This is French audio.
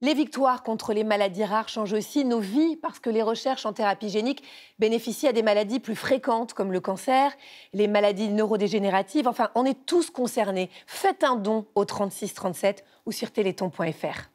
Les victoires contre les maladies rares changent aussi nos vies parce que les recherches en thérapie génique bénéficient à des maladies plus fréquentes comme le cancer, les maladies neurodégénératives. Enfin, on est tous concernés. Faites un don au 3637 ou sur téléthon.fr.